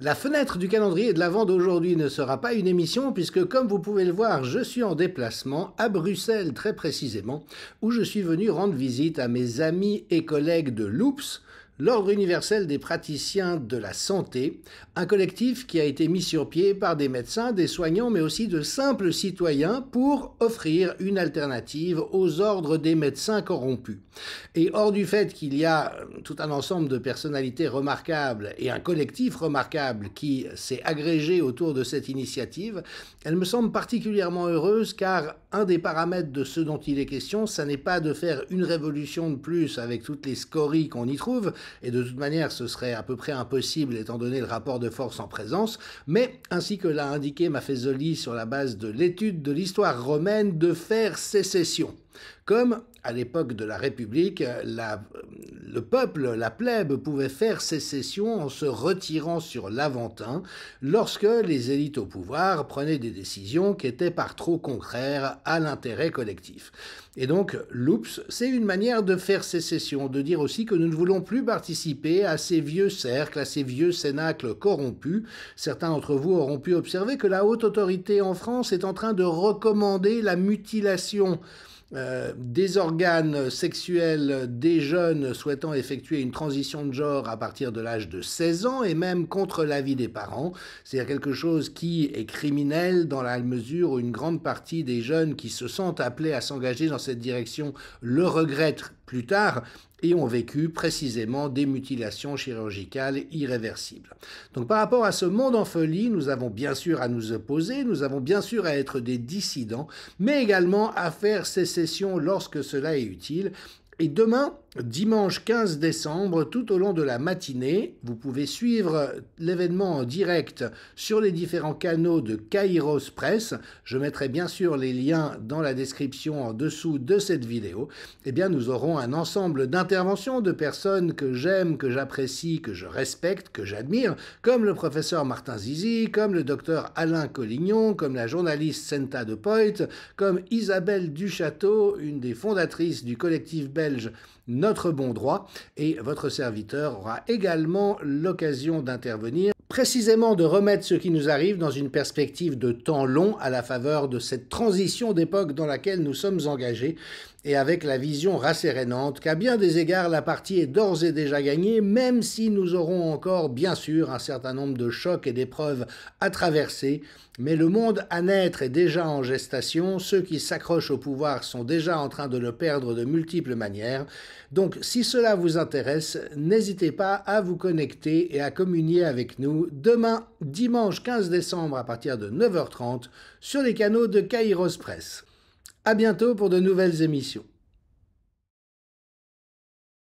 La fenêtre du calendrier de la vente d'aujourd'hui ne sera pas une émission puisque comme vous pouvez le voir, je suis en déplacement à Bruxelles très précisément où je suis venu rendre visite à mes amis et collègues de Loops l'Ordre universel des praticiens de la santé, un collectif qui a été mis sur pied par des médecins, des soignants, mais aussi de simples citoyens pour offrir une alternative aux ordres des médecins corrompus. Et hors du fait qu'il y a euh, tout un ensemble de personnalités remarquables et un collectif remarquable qui s'est agrégé autour de cette initiative, elle me semble particulièrement heureuse car un des paramètres de ce dont il est question, ça n'est pas de faire une révolution de plus avec toutes les scories qu'on y trouve, et de toute manière ce serait à peu près impossible étant donné le rapport de force en présence, mais ainsi que l'a indiqué Maffezoli sur la base de l'étude de l'histoire romaine de faire sécession. Comme à l'époque de la République, le peuple, la plèbe, pouvait faire sécession en se retirant sur l'Aventin lorsque les élites au pouvoir prenaient des décisions qui étaient par trop contraires à l'intérêt collectif. Et donc, l'oups, c'est une manière de faire sécession, de dire aussi que nous ne voulons plus participer à ces vieux cercles, à ces vieux cénacles corrompus. Certains d'entre vous auront pu observer que la haute autorité en France est en train de recommander la mutilation euh, des organes sexuels des jeunes souhaitant effectuer une transition de genre à partir de l'âge de 16 ans et même contre l'avis des parents. C'est quelque chose qui est criminel dans la mesure où une grande partie des jeunes qui se sentent appelés à s'engager dans cette direction le regrettent plus tard et ont vécu précisément des mutilations chirurgicales irréversibles. Donc par rapport à ce monde en folie, nous avons bien sûr à nous opposer, nous avons bien sûr à être des dissidents, mais également à faire sécession lorsque cela est utile et demain, dimanche 15 décembre, tout au long de la matinée, vous pouvez suivre l'événement en direct sur les différents canaux de Kairos Press. Je mettrai bien sûr les liens dans la description en dessous de cette vidéo. Eh bien, nous aurons un ensemble d'interventions de personnes que j'aime, que j'apprécie, que je respecte, que j'admire, comme le professeur Martin Zizi, comme le docteur Alain Collignon, comme la journaliste Senta de Poit, comme Isabelle Duchâteau, une des fondatrices du collectif belge notre bon droit et votre serviteur aura également l'occasion d'intervenir précisément de remettre ce qui nous arrive dans une perspective de temps long à la faveur de cette transition d'époque dans laquelle nous sommes engagés et avec la vision rassérénante qu'à bien des égards la partie est d'ores et déjà gagnée, même si nous aurons encore bien sûr un certain nombre de chocs et d'épreuves à traverser, mais le monde à naître est déjà en gestation, ceux qui s'accrochent au pouvoir sont déjà en train de le perdre de multiples manières, donc si cela vous intéresse, n'hésitez pas à vous connecter et à communier avec nous demain, dimanche 15 décembre à partir de 9h30 sur les canaux de Kairos Press. À bientôt pour de nouvelles émissions.